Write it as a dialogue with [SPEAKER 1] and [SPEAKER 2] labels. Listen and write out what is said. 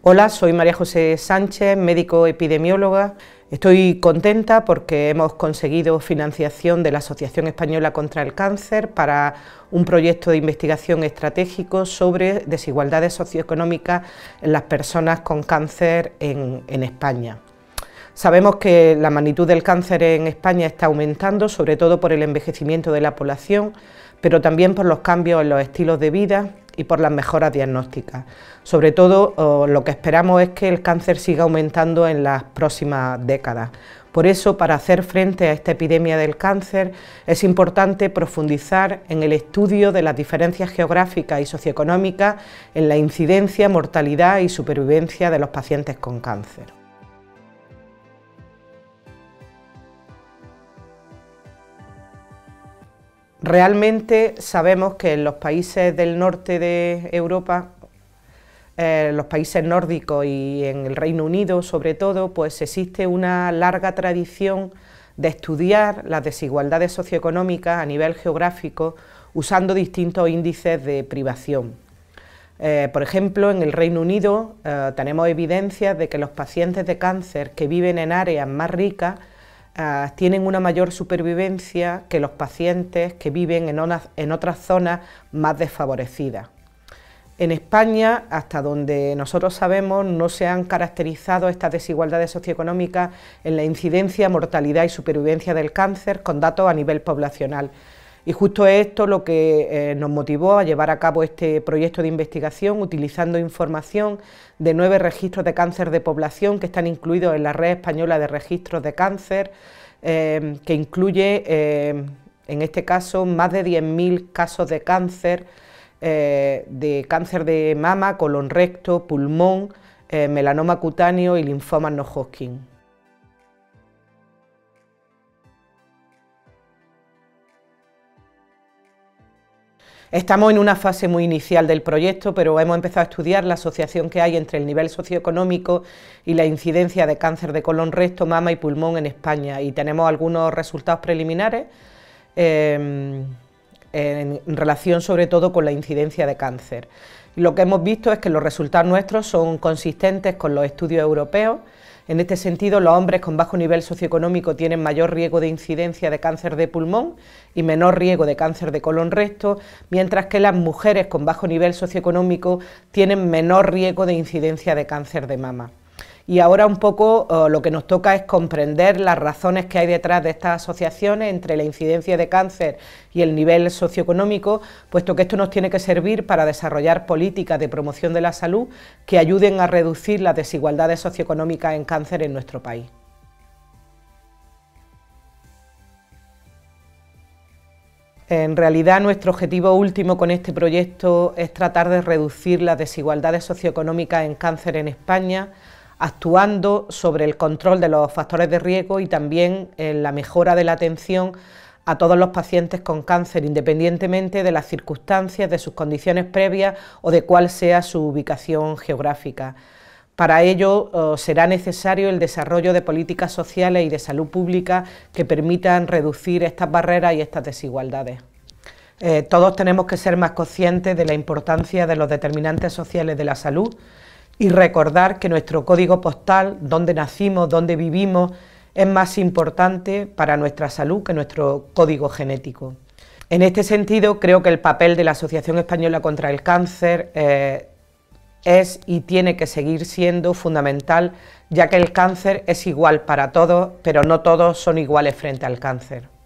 [SPEAKER 1] Hola, soy María José Sánchez, médico epidemióloga. Estoy contenta porque hemos conseguido financiación de la Asociación Española contra el Cáncer para un proyecto de investigación estratégico sobre desigualdades socioeconómicas en las personas con cáncer en, España. Sabemos que la magnitud del cáncer en España está aumentando, sobre todo por el envejecimiento de la población, pero también por los cambios en los estilos de vida y por las mejoras diagnósticas. Sobre todo lo que esperamos es que el cáncer siga aumentando en las próximas décadas. Por eso, para hacer frente a esta epidemia del cáncer, es importante profundizar en el estudio de las diferencias geográficas y socioeconómicas en la incidencia, mortalidad y supervivencia de los pacientes con cáncer. Realmente sabemos que en los países del norte de Europa, eh, los países nórdicos y en el Reino Unido sobre todo, pues existe una larga tradición de estudiar las desigualdades socioeconómicas a nivel geográfico usando distintos índices de privación. Eh, por ejemplo, en el Reino Unido eh, tenemos evidencias de que los pacientes de cáncer que viven en áreas más ricas Ah, tienen una mayor supervivencia que los pacientes que viven en otras zonas más desfavorecidas. En España, hasta donde nosotros sabemos, no se han caracterizado estas desigualdades socioeconómicas en la incidencia, mortalidad y supervivencia del cáncer con datos a nivel poblacional. Y justo esto lo que eh, nos motivó a llevar a cabo este proyecto de investigación utilizando información de nueve registros de cáncer de población que están incluidos en la Red Española de Registros de Cáncer, eh, que incluye, eh, en este caso, más de 10.000 casos de cáncer, de cáncer de mama, colon recto, pulmón, melanoma cutáneo y linfoma no Hodgkin. Estamos en una fase muy inicial del proyecto, pero hemos empezado a estudiar la asociación que hay entre el nivel socioeconómico y la incidencia de cáncer de colon, recto, mama y pulmón en España y tenemos algunos resultados preliminares em, en relación sobre todo con la incidencia de cáncer. Lo que hemos visto es que los resultados nuestros son consistentes con los estudios europeos en este sentido, los hombres con bajo nivel socioeconómico tienen mayor riesgo de incidencia de cáncer de pulmón y menor riesgo de cáncer de colon recto, mientras que las mujeres con bajo nivel socioeconómico tienen menor riesgo de incidencia de cáncer de mama y ahora un poco eh, lo que nos toca es comprender las razones que hay detrás de estas asociaciones entre la incidencia de cáncer y el nivel socioeconómico, puesto que esto nos tiene que servir para desarrollar políticas de promoción de la salud que ayuden a reducir las desigualdades socioeconómicas en cáncer en nuestro país. En realidad nuestro objetivo último con este proyecto es tratar de reducir las desigualdades socioeconómicas en cáncer en España actuando sobre el control de los factores de riesgo y también en eh, la mejora de la atención a todos los pacientes con cáncer, independientemente de las circunstancias, de sus condiciones previas o de cuál sea su ubicación geográfica. Para ello oh, será necesario el desarrollo de políticas sociales y de salud pública que permitan reducir estas barreras y estas desigualdades. Eh, todos tenemos que ser más conscientes de la importancia de los determinantes sociales de la salud y recordar que nuestro código postal, donde nacimos, donde vivimos, es más importante para nuestra salud que nuestro código genético. En este sentido, creo que el papel de la Asociación Española contra el Cáncer eh, es y tiene que seguir siendo fundamental, ya que el cáncer es igual para todos, pero no todos son iguales frente al cáncer.